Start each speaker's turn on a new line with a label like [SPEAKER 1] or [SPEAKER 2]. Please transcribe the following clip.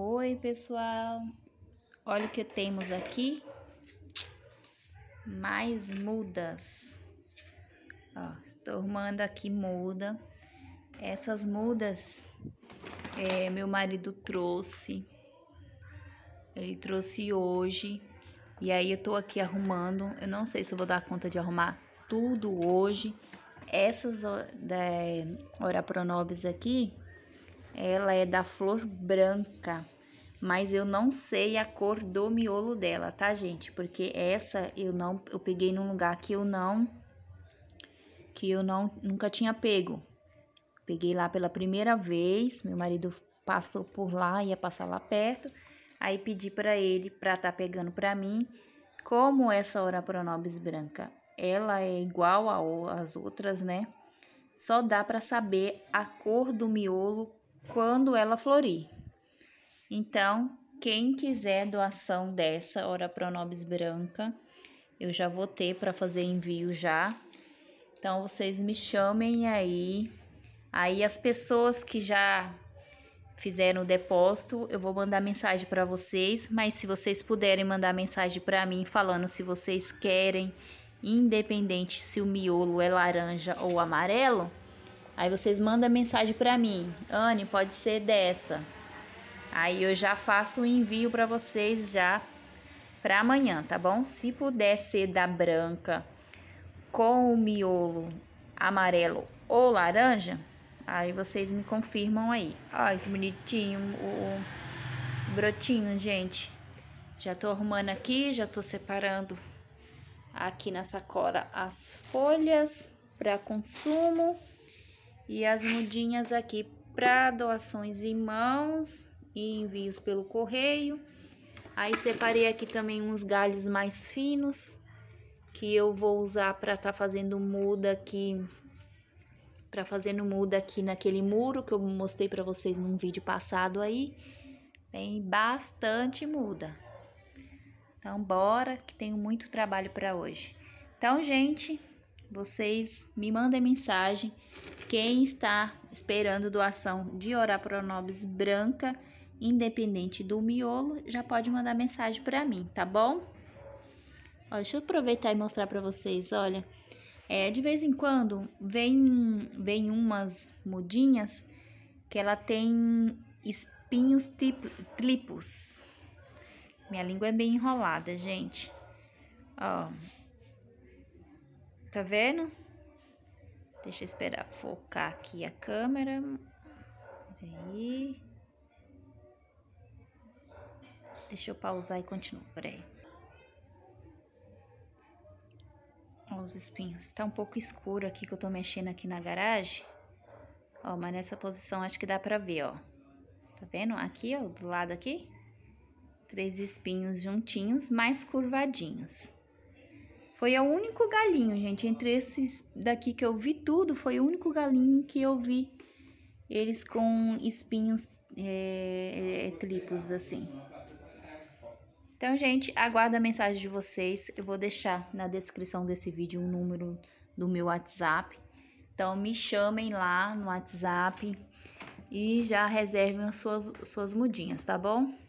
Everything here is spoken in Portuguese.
[SPEAKER 1] Oi, pessoal. Olha o que temos aqui. Mais mudas. Ó, estou arrumando aqui muda. Essas mudas é, meu marido trouxe. Ele trouxe hoje. E aí eu tô aqui arrumando. Eu não sei se eu vou dar conta de arrumar tudo hoje. Essas da é, Ora Pronobis aqui, ela é da flor branca, mas eu não sei a cor do miolo dela, tá, gente? Porque essa eu não eu peguei num lugar que eu não que eu não nunca tinha pego. Peguei lá pela primeira vez, meu marido passou por lá, ia passar lá perto. Aí pedi para ele para tá pegando para mim. Como essa Ora Pronobis branca, ela é igual às outras, né? Só dá para saber a cor do miolo quando ela florir. Então, quem quiser doação dessa Ora Pronobis branca, eu já vou ter para fazer envio já. Então, vocês me chamem aí. Aí, as pessoas que já fizeram o depósito, eu vou mandar mensagem para vocês, mas se vocês puderem mandar mensagem para mim falando se vocês querem, independente se o miolo é laranja ou amarelo, Aí vocês mandam mensagem para mim, Anne, pode ser dessa. Aí eu já faço o envio para vocês já para amanhã, tá bom? Se puder ser da branca com o miolo amarelo ou laranja, aí vocês me confirmam aí. Ai, que bonitinho o brotinho, gente. Já tô arrumando aqui, já tô separando aqui na sacola as folhas para consumo. E as mudinhas aqui para doações em mãos e envios pelo correio. Aí separei aqui também uns galhos mais finos que eu vou usar para estar tá fazendo muda aqui para fazendo muda aqui naquele muro que eu mostrei para vocês num vídeo passado aí. Tem bastante muda. Então bora que tenho muito trabalho para hoje. Então, gente, vocês me mandem mensagem quem está esperando doação de Orapronobis branca, independente do miolo, já pode mandar mensagem para mim, tá bom? Ó, deixa eu aproveitar e mostrar para vocês, olha. É, de vez em quando vem, vem umas mudinhas que ela tem espinhos triplos. Minha língua é bem enrolada, gente. Ó, Tá vendo? Deixa eu esperar focar aqui a câmera. Peraí. Deixa eu pausar e continuo, peraí. Ó, os espinhos. Tá um pouco escuro aqui que eu tô mexendo aqui na garagem. Ó, mas nessa posição acho que dá pra ver, ó. Tá vendo? Aqui, ó, do lado aqui. Três espinhos juntinhos, mais curvadinhos. Foi o único galinho, gente. Entre esses daqui que eu vi tudo, foi o único galinho que eu vi eles com espinhos é, é, é assim. Então, gente, aguardo a mensagem de vocês. Eu vou deixar na descrição desse vídeo o um número do meu WhatsApp. Então, me chamem lá no WhatsApp e já reservem as suas, suas mudinhas, tá bom?